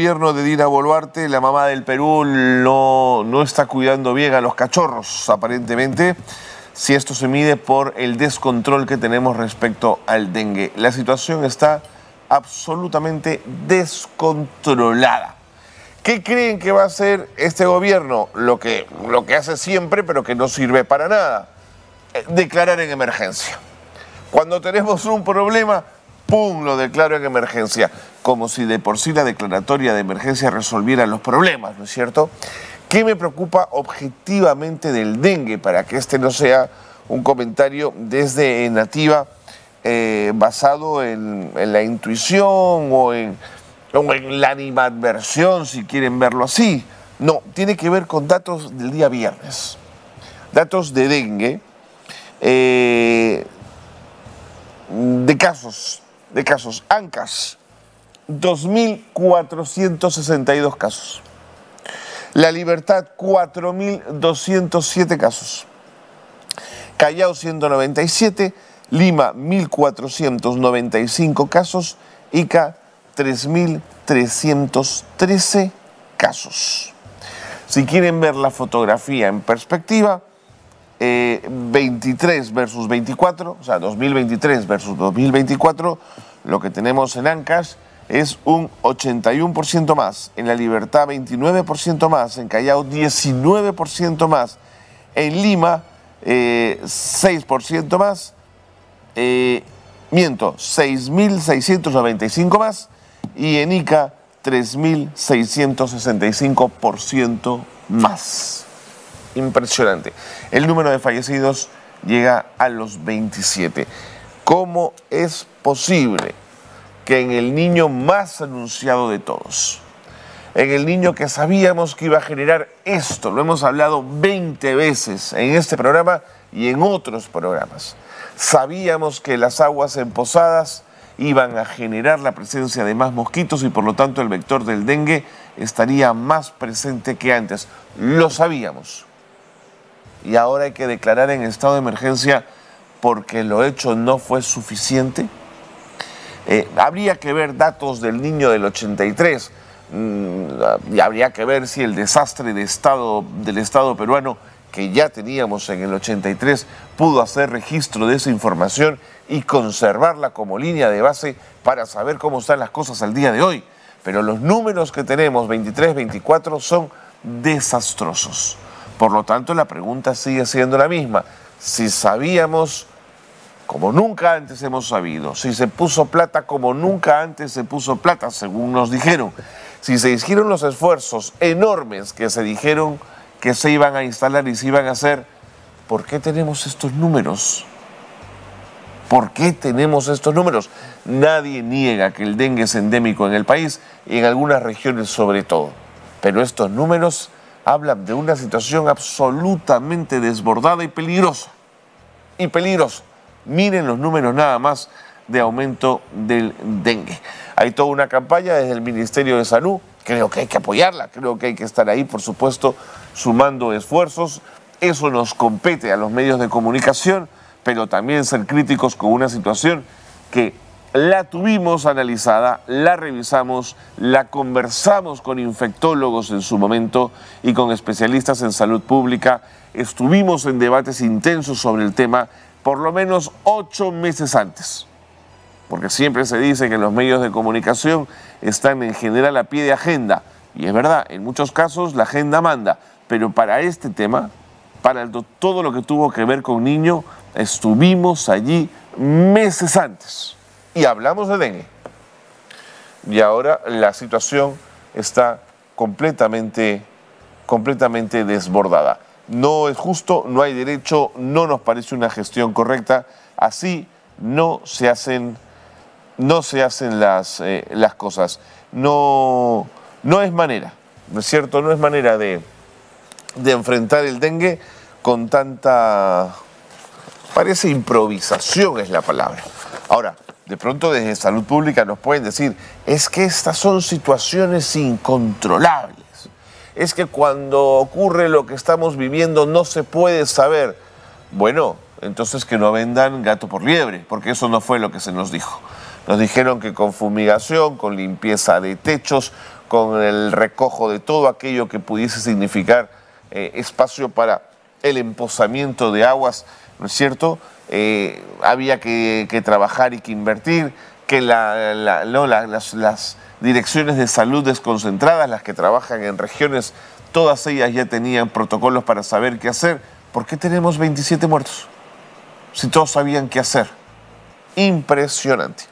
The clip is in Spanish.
gobierno de Dina Boluarte, la mamá del Perú no, no está cuidando bien a los cachorros, aparentemente, si esto se mide por el descontrol que tenemos respecto al dengue. La situación está absolutamente descontrolada. ¿Qué creen que va a hacer este gobierno? Lo que, lo que hace siempre, pero que no sirve para nada. Eh, declarar en emergencia. Cuando tenemos un problema, ¡pum! lo declaro en emergencia como si de por sí la declaratoria de emergencia resolviera los problemas, ¿no es cierto? ¿Qué me preocupa objetivamente del dengue para que este no sea un comentario desde nativa eh, basado en, la intuición o en, en la animadversión, si quieren verlo así? No, tiene que ver con datos del día viernes. Datos de dengue, eh, de casos, de casos ANCAS 2.462 casos. La Libertad, 4.207 casos. Callao, 197. Lima, 1.495 casos. Ica, 3.313 casos. Si quieren ver la fotografía en perspectiva, 23 eh, versus 24, o sea, 2023 versus 2024, lo que tenemos en ANCAS es un 81% más, en La Libertad 29% más, en Callao 19% más, en Lima 6% eh, más, eh, miento, 6.695 más y en Ica 3.665% más. Impresionante. El número de fallecidos llega a los 27. ¿Cómo es posible? que en el niño más anunciado de todos. En el niño que sabíamos que iba a generar esto. Lo hemos hablado 20 veces en este programa y en otros programas. Sabíamos que las aguas emposadas iban a generar la presencia de más mosquitos y por lo tanto el vector del dengue estaría más presente que antes. Lo sabíamos. Y ahora hay que declarar en estado de emergencia porque lo hecho no fue suficiente. Eh, habría que ver datos del niño del 83 mm, y habría que ver si el desastre de estado, del Estado peruano que ya teníamos en el 83 pudo hacer registro de esa información y conservarla como línea de base para saber cómo están las cosas al día de hoy. Pero los números que tenemos, 23, 24, son desastrosos. Por lo tanto, la pregunta sigue siendo la misma. Si sabíamos como nunca antes hemos sabido. Si se puso plata como nunca antes se puso plata, según nos dijeron. Si se hicieron los esfuerzos enormes que se dijeron que se iban a instalar y se iban a hacer, ¿por qué tenemos estos números? ¿Por qué tenemos estos números? Nadie niega que el dengue es endémico en el país y en algunas regiones sobre todo. Pero estos números hablan de una situación absolutamente desbordada y peligrosa. Y peligrosa. Miren los números nada más de aumento del dengue. Hay toda una campaña desde el Ministerio de Salud. Creo que hay que apoyarla, creo que hay que estar ahí, por supuesto, sumando esfuerzos. Eso nos compete a los medios de comunicación, pero también ser críticos con una situación que la tuvimos analizada, la revisamos, la conversamos con infectólogos en su momento y con especialistas en salud pública, estuvimos en debates intensos sobre el tema, por lo menos ocho meses antes. Porque siempre se dice que los medios de comunicación están en general a pie de agenda. Y es verdad, en muchos casos la agenda manda. Pero para este tema, para todo lo que tuvo que ver con niño, estuvimos allí meses antes. Y hablamos de dengue. Y ahora la situación está completamente, completamente desbordada. No es justo, no hay derecho, no nos parece una gestión correcta. Así no se hacen, no se hacen las, eh, las cosas. No, no es manera, ¿no es cierto? No es manera de enfrentar el dengue con tanta, parece improvisación es la palabra. Ahora, de pronto desde salud pública nos pueden decir, es que estas son situaciones incontrolables es que cuando ocurre lo que estamos viviendo no se puede saber. Bueno, entonces que no vendan gato por liebre, porque eso no fue lo que se nos dijo. Nos dijeron que con fumigación, con limpieza de techos, con el recojo de todo aquello que pudiese significar eh, espacio para el emposamiento de aguas, ¿no es cierto? Eh, había que, trabajar y que invertir, que la, las direcciones de salud desconcentradas, las que trabajan en regiones, todas ellas ya tenían protocolos para saber qué hacer. ¿Por qué tenemos 27 muertos? Si todos sabían qué hacer. Impresionante.